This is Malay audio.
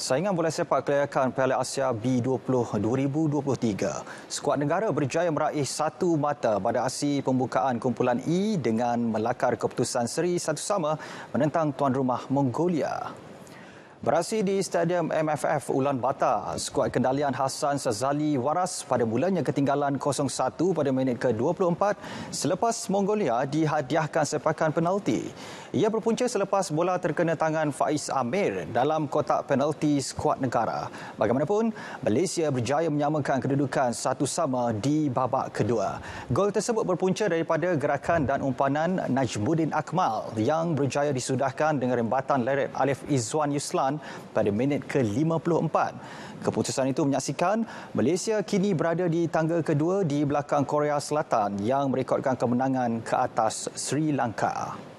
Saingan bola sepak kelayakan Piala Asia B20 2023. Skuad negara berjaya meraih satu mata pada aksi pembukaan kumpulan E dengan melakar keputusan seri satu sama menentang tuan rumah Mongolia. Berasi di Stadium MFF Ulan Bata, skuad kendalian Hassan Sazali Waras pada mulanya ketinggalan 0-1 pada minit ke-24 selepas Mongolia dihadiahkan sepakan penalti. Ia berpunca selepas bola terkena tangan Faiz Amir dalam kotak penalti skuad negara. Bagaimanapun, Malaysia berjaya menyamakan kedudukan satu sama di babak kedua. Gol tersebut berpunca daripada gerakan dan umpanan Najmudin Akmal yang berjaya disudahkan dengan rembatan leret Alif Izzuan Yuslan Oman pada minit ke-54. Keputusan itu menyaksikan Malaysia kini berada di tangga kedua di belakang Korea Selatan yang merekodkan kemenangan ke atas Sri Lanka.